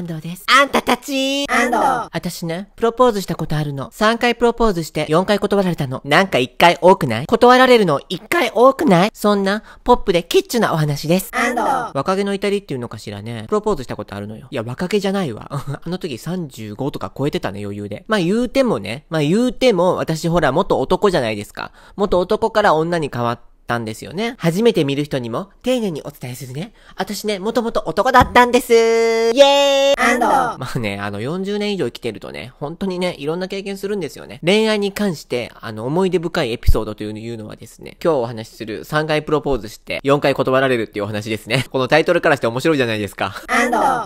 安藤です。あんたたち安藤私ね、プロポーズしたことあるの。3回プロポーズして4回断られたの。なんか1回多くない断られるの1回多くないそんな、ポップでキッチュなお話です。安藤若気の至りっていうのかしらね、プロポーズしたことあるのよ。いや、若気じゃないわ。あの時35とか超えてたね、余裕で。まあ言うてもね、まあ言うても、私ほら元男じゃないですか。元男から女に変わって、ったんですよね。初めて見る人にも丁寧にお伝えするね。私ね、もともと男だったんですイエーイアンドまあね、あの40年以上生きてるとね、本当にね、いろんな経験するんですよね。恋愛に関して、あの思い出深いエピソードというのはですね、今日お話しする3回プロポーズして4回断られるっていうお話ですね。このタイトルからして面白いじゃないですか。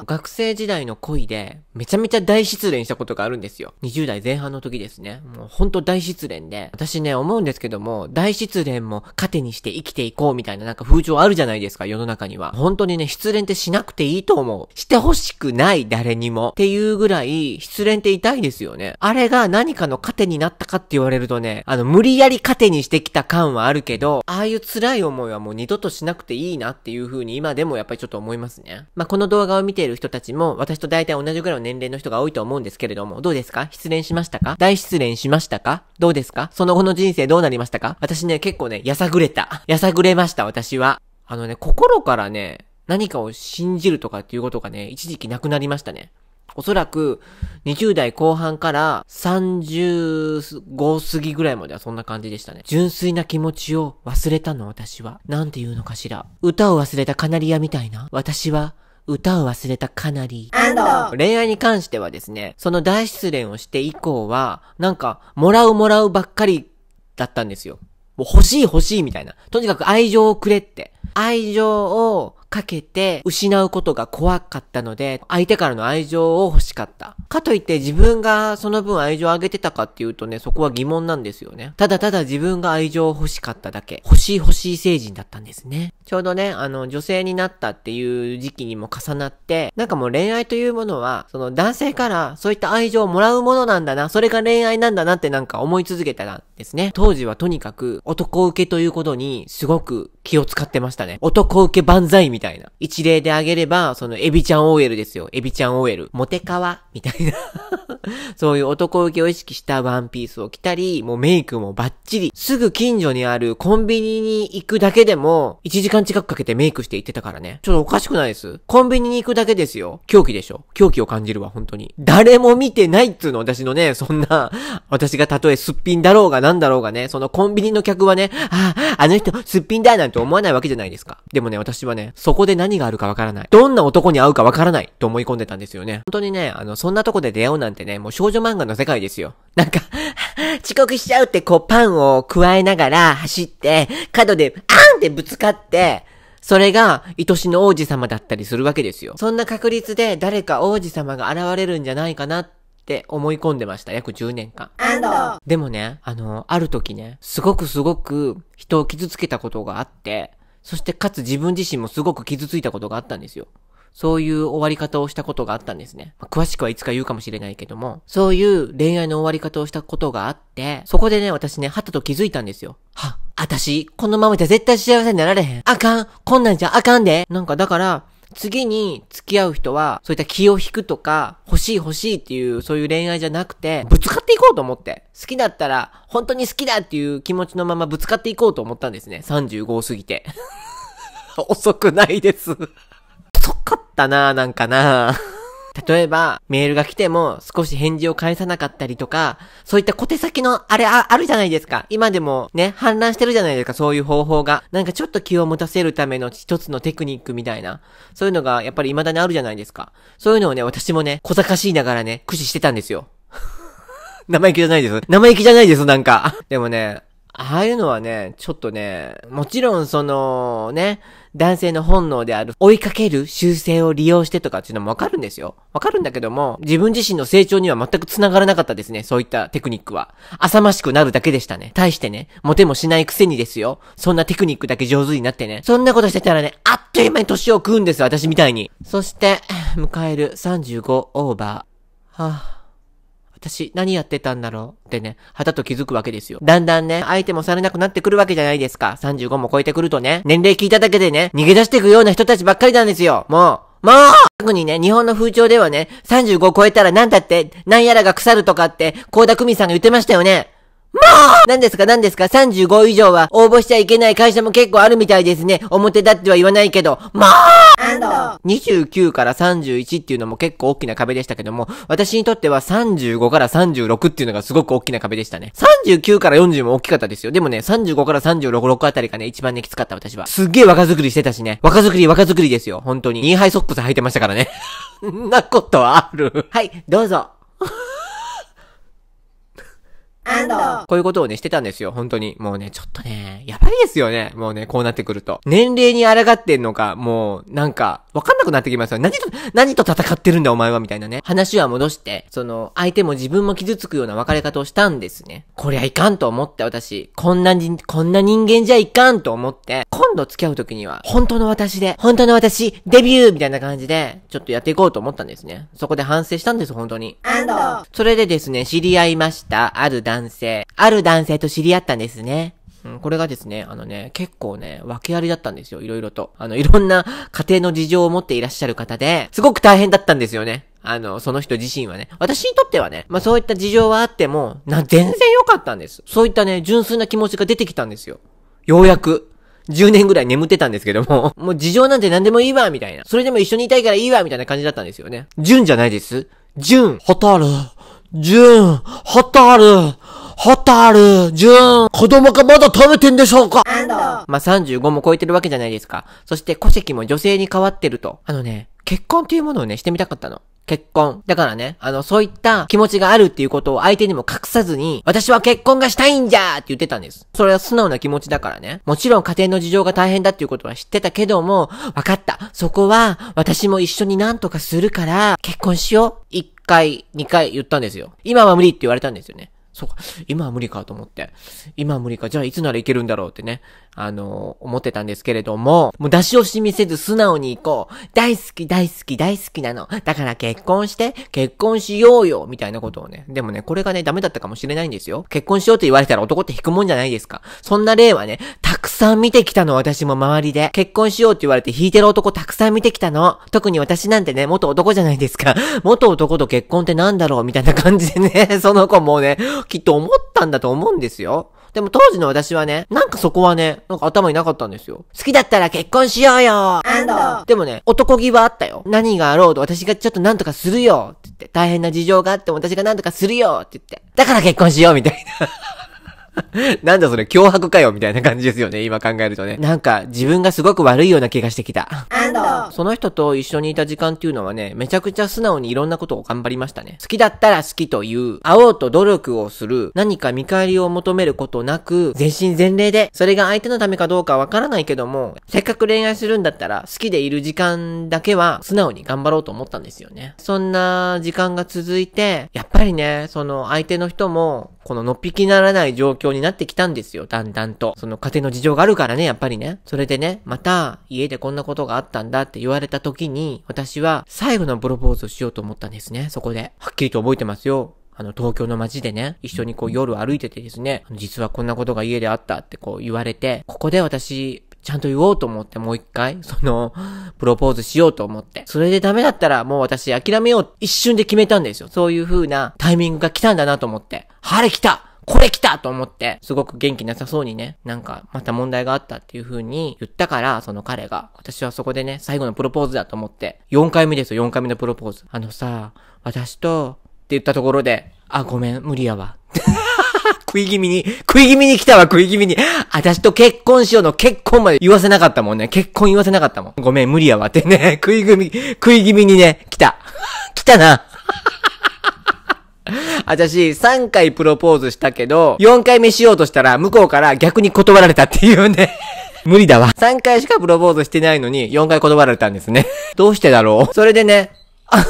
学生時代の恋で、めちゃめちゃ大失恋したことがあるんですよ。20代前半の時ですね。もうほんと大失恋で。私ね、思うんですけども、大失恋も糧にして生きていこうみたいななんか風潮あるじゃないですか、世の中には。本当にね、失恋ってしなくていいと思う。してほしくない、誰にも。っていうぐらい、失恋って痛いですよね。あれが何かの糧になったかって言われるとね、あの、無理やり糧にしてきた感はあるけど、ああいう辛い思いはもう二度としなくていいなっていう風に今でもやっぱりちょっと思いますね。まあ、この動画を見ている人たちも、私と大体同じぐらいの年齢の人が多いと思うんですけれども、どうですか失恋しましたか大失恋しましたかどうですかその後の人生どうなりましたか私ね、結構ね、やさぐれた。やさぐれました、私は。あのね、心からね、何かを信じるとかっていうことがね、一時期なくなりましたね。おそらく、20代後半から35過ぎぐらいまではそんな感じでしたね。純粋な気持ちを忘れたの、私は。なんて言うのかしら。歌を忘れたカナリアみたいな。私は、歌を忘れたカナリー。恋愛に関してはですね、その大失恋をして以降は、なんか、もらうもらうばっかりだったんですよ。もう欲しい欲しいみたいな。とにかく愛情をくれって。愛情をかけて失うことが怖かったので、相手からの愛情を欲しかった。かといって自分がその分愛情をあげてたかっていうとね、そこは疑問なんですよね。ただただ自分が愛情を欲しかっただけ。欲しい欲しい成人だったんですね。ちょうどね、あの、女性になったっていう時期にも重なって、なんかもう恋愛というものは、その男性からそういった愛情をもらうものなんだな、それが恋愛なんだなってなんか思い続けたらですね。当時はとにかく男受けということにすごく気を使ってましたね。男受け万歳みたいな。たいな。一例であげれば、そのエビちゃん OL ですよ。エビちゃん OL。モテカワみたいな そういう男受けを意識したワンピースを着たり、もうメイクもバッチリ。すぐ近所にあるコンビニに行くだけでも、1時間近くかけてメイクして行ってたからね。ちょっとおかしくないですコンビニに行くだけですよ。狂気でしょ。狂気を感じるわ、本当に。誰も見てないっつうの、私のね、そんな、私がたとえすっぴんだろうがなんだろうがね、そのコンビニの客はね、ああ、あの人すっぴんだなんて思わないわけじゃないですか。でもね、私はね、そこで何があるかわからない。どんな男に会うかわからないと思い込んでたんですよね。本当にね、あの、そんなとこで出会うなんてね、ね、もう少女漫画の世界ですよ。なんか 遅刻しちゃうってこうパンを加えながら走って、角であンってぶつかって、それが、愛しの王子様だったりするわけですよ。そんな確率で誰か王子様が現れるんじゃないかなって思い込んでました。約10年間。でもね、あの、ある時ね、すごくすごく人を傷つけたことがあって、そしてかつ自分自身もすごく傷ついたことがあったんですよ。そういう終わり方をしたことがあったんですね。まあ、詳しくはいつか言うかもしれないけども、そういう恋愛の終わり方をしたことがあって、そこでね、私ね、はたと気づいたんですよ。は、あたし、このままじゃ絶対幸せになられへん。あかんこんなんじゃあかんでなんかだから、次に付き合う人は、そういった気を引くとか、欲しい欲しいっていう、そういう恋愛じゃなくて、ぶつかっていこうと思って。好きだったら、本当に好きだっていう気持ちのままぶつかっていこうと思ったんですね。35を過ぎて。遅くないですかったなぁ、なんかなぁ。例えば、メールが来ても少し返事を返さなかったりとか、そういった小手先のあれあ、あるじゃないですか。今でもね、氾濫してるじゃないですか、そういう方法が。なんかちょっと気を持たせるための一つのテクニックみたいな。そういうのがやっぱり未だにあるじゃないですか。そういうのをね、私もね、小賢しいながらね、駆使してたんですよ。生意気じゃないです。生意気じゃないです、なんか。でもね、ああいうのはね、ちょっとね、もちろんその、ね、男性の本能である追いかける習性を利用してとかっていうのもわかるんですよ。わかるんだけども、自分自身の成長には全く繋がらなかったですね。そういったテクニックは。浅ましくなるだけでしたね。対してね、モテもしないくせにですよ。そんなテクニックだけ上手になってね。そんなことしてたらね、あっという間に年を食うんです私みたいに。そして、迎える35オーバー。はぁ、あ、私何やってたんだろうってね、肌と気づくわけですよ。だんだんね、相手もされなくなってくるわけじゃないですか。35も超えてくるとね、年齢聞いただけでね、逃げ出していくような人たちばっかりなんですよ。もう。もう特にね、日本の風潮ではね、35超えたら何だって、何やらが腐るとかって、高田久美さんが言ってましたよね。まあ何ですか何ですか ?35 以上は応募しちゃいけない会社も結構あるみたいですね。表だっては言わないけど。まあ !29 から31っていうのも結構大きな壁でしたけども、私にとっては35から36っていうのがすごく大きな壁でしたね。39から40も大きかったですよ。でもね、35から36、6あたりがね、一番ね、きつかった私は。すっげえ若作りしてたしね。若作り、若作りですよ。本当に。インハイソックス履いてましたからね。んなことあるはい、どうぞ。こういうことをね、してたんですよ、本当に。もうね、ちょっとね、やばいですよね。もうね、こうなってくると。年齢に抗ってんのか、もう、なんか、わかんなくなってきますよ。何と、何と戦ってるんだお前はみたいなね。話は戻して、その、相手も自分も傷つくような別れ方をしたんですね。こりゃいかんと思って私、こんなに、こんな人間じゃいかんと思って、今度付き合う時には、本当の私で、本当の私、デビューみたいな感じで、ちょっとやっていこうと思ったんですね。そこで反省したんです、本当に。それでですね、知り合いました、ある男性。ある男性と知り合ったんですね。うん、これがですね、あのね、結構ね、訳ありだったんですよ、いろいろと。あの、いろんな 家庭の事情を持っていらっしゃる方で、すごく大変だったんですよね。あの、その人自身はね。私にとってはね、まあそういった事情はあっても、な、全然良かったんです。そういったね、純粋な気持ちが出てきたんですよ。ようやく。10年ぐらい眠ってたんですけども、もう事情なんて何でもいいわ、みたいな。それでも一緒にいたいからいいわ、みたいな感じだったんですよね。純じゃないです。純、ホタル、純、ホタル、ホタル、ジュン、子供がまだ食べてんでしょうかまあ、35も超えてるわけじゃないですか。そして戸籍も女性に変わってると。あのね、結婚っていうものをね、してみたかったの。結婚。だからね、あの、そういった気持ちがあるっていうことを相手にも隠さずに、私は結婚がしたいんじゃって言ってたんです。それは素直な気持ちだからね。もちろん家庭の事情が大変だっていうことは知ってたけども、わかった。そこは、私も一緒に何とかするから、結婚しよう。一回、二回言ったんですよ。今は無理って言われたんですよね。そうか、今は無理かと思って。今は無理か、じゃあいつならいけるんだろうってね、あのー、思ってたんですけれども、もう出し惜しみせず素直に行こう。大好き、大好き、大好きなの。だから結婚して、結婚しようよみたいなことをね。でもね、これがね、ダメだったかもしれないんですよ。結婚しようって言われたら男って引くもんじゃないですか。そんな例はね、くさん見てきたの、私も周りで。結婚しようって言われて引いてる男たくさん見てきたの。特に私なんてね、元男じゃないですか。元男と結婚ってなんだろうみたいな感じでね、その子もね、きっと思ったんだと思うんですよ。でも当時の私はね、なんかそこはね、なんか頭になかったんですよ。好きだったら結婚しようよでもね、男気はあったよ。何があろうと私がちょっとなんとかするよって言って、大変な事情があっても私がなんとかするよって言って、だから結婚しようみたいな。なんだそれ、脅迫かよみたいな感じですよね、今考えるとね。なんか、自分がすごく悪いような気がしてきた。その人と一緒にいた時間っていうのはね、めちゃくちゃ素直にいろんなことを頑張りましたね。好きだったら好きという、会おうと努力をする、何か見返りを求めることなく、全身全霊で、それが相手のためかどうかわからないけども、せっかく恋愛するんだったら、好きでいる時間だけは、素直に頑張ろうと思ったんですよね。そんな時間が続いて、やっぱりね、その相手の人も、こののっぴきならない状況になってきたんですよ、だんだんと。その家庭の事情があるからね、やっぱりね。それでね、また家でこんなことがあったんだって言われた時に、私は最後のプロポーズをしようと思ったんですね、そこで。はっきりと覚えてますよ。あの、東京の街でね、一緒にこう夜歩いててですね、実はこんなことが家であったってこう言われて、ここで私、ちゃんと言おうと思って、もう一回、その、プロポーズしようと思って。それでダメだったら、もう私諦めよう一瞬で決めたんですよ。そういう風なタイミングが来たんだなと思って。晴れ来たこれ来たと思って、すごく元気なさそうにね、なんか、また問題があったっていう風に言ったから、その彼が、私はそこでね、最後のプロポーズだと思って、4回目ですよ、4回目のプロポーズ。あのさ、私と、って言ったところで、あ、ごめん、無理やわ。食い気味に、食い気味に来たわ、食い気味に。私と結婚しようの結婚まで言わせなかったもんね。結婚言わせなかったもん。ごめん、無理やわってね。食い気味、食い気味にね、来た。来たな。私、3回プロポーズしたけど、4回目しようとしたら、向こうから逆に断られたっていうね。無理だわ。3回しかプロポーズしてないのに、4回断られたんですね。どうしてだろうそれでね、あ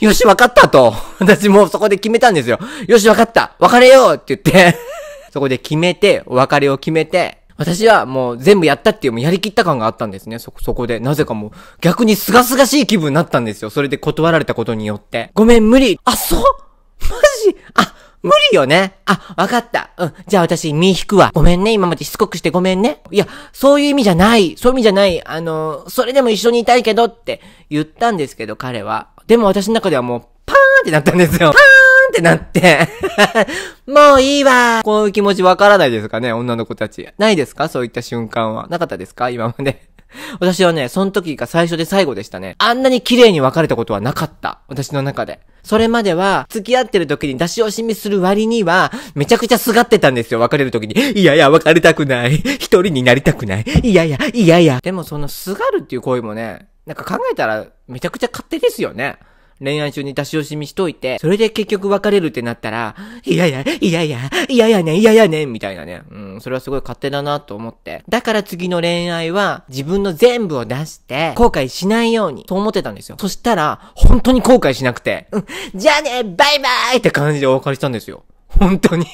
よし、わかったと。私もうそこで決めたんですよ。よし、わかった。別れようって言って そこで決めて、お別れを決めて、私はもう全部やったっていう、もうやりきった感があったんですね。そ、そこで。なぜかもう、逆にすがすがしい気分になったんですよ。それで断られたことによって。ごめん、無理。あ、そうマジあ、無理よね。あ、わかった。うん。じゃあ私、身引くわ。ごめんね。今までしつこくしてごめんね。いや、そういう意味じゃない。そういう意味じゃない。あの、それでも一緒にいたいけどって言ったんですけど、彼は。でも私の中ではもう、パーンってなったんですよ。パーンってなって もういいわこういう気持ちわからないですかね、女の子たち。ないですかそういった瞬間は。なかったですか今まで 私はね、その時が最初で最後でしたね。あんなに綺麗に別れたことはなかった。私の中で。それまでは、付き合ってる時に出し惜しみする割には、めちゃくちゃすがってたんですよ、別れる時に。いやいや、別れたくない。一人になりたくない。いやいや、いやいや。でもそのすがるっていう声もね、なんか考えたらめちゃくちゃ勝手ですよね。恋愛中に出し惜しみしといて、それで結局別れるってなったら、いやいや、いやいや、いやいやね、いやいやね、みたいなね。うん、それはすごい勝手だなと思って。だから次の恋愛は自分の全部を出して、後悔しないように、と思ってたんですよ。そしたら、本当に後悔しなくて、うん、じゃあね、バイバイって感じでお別れしたんですよ。本当に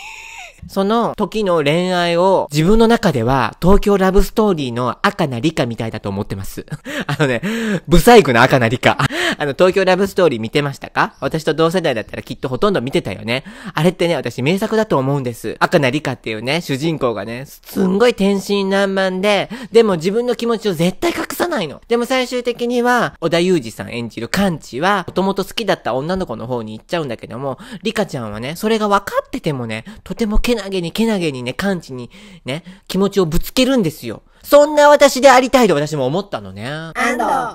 その時の恋愛を自分の中では東京ラブストーリーの赤な理科みたいだと思ってます。あのね、ブサイクな赤な理科。あの、東京ラブストーリー見てましたか私と同世代だったらきっとほとんど見てたよね。あれってね、私名作だと思うんです。赤なリカっていうね、主人公がね、すんごい天真爛漫で、でも自分の気持ちを絶対隠さないの。でも最終的には、小田裕二さん演じるカンチは、もともと好きだった女の子の方に行っちゃうんだけども、リカちゃんはね、それが分かっててもね、とてもけなげにけなげにね、カンチにね、気持ちをぶつけるんですよ。そんな私でありたいと私も思ったのね。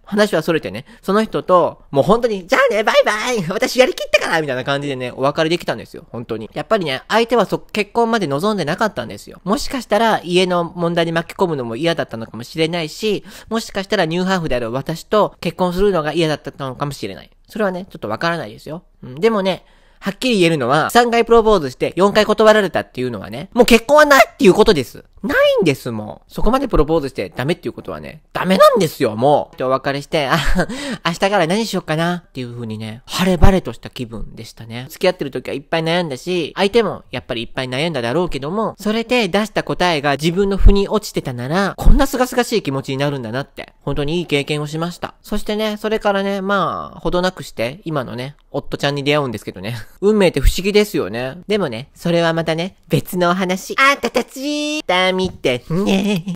話はそれてね、その人と、もう本当に、じゃあね、バイバイ私やりきったからみたいな感じでね、お別れできたんですよ。本当に。やっぱりね、相手はそ、結婚まで望んでなかったんですよ。もしかしたら、家の問題に巻き込むのも嫌だったのかもしれないし、もしかしたらニューハーフである私と結婚するのが嫌だったのかもしれない。それはね、ちょっとわからないですよ。うん、でもね、はっきり言えるのは、3回プロポーズして4回断られたっていうのはね、もう結婚はないっていうことです。ないんですもん。そこまでプロポーズしてダメっていうことはね、ダメなんですよ、もう。ってお別れして、あ、明日から何しようかなっていう風にね、晴れ晴れとした気分でしたね。付き合ってる時はいっぱい悩んだし、相手もやっぱりいっぱい悩んだだろうけども、それで出した答えが自分の腑に落ちてたなら、こんなすがすがしい気持ちになるんだなって、本当にいい経験をしました。そしてね、それからね、まあ、ほどなくして、今のね、夫ちゃんに出会うんですけどね。運命って不思議ですよね。でもね、それはまたね、別のお話。あんたたちー見てね。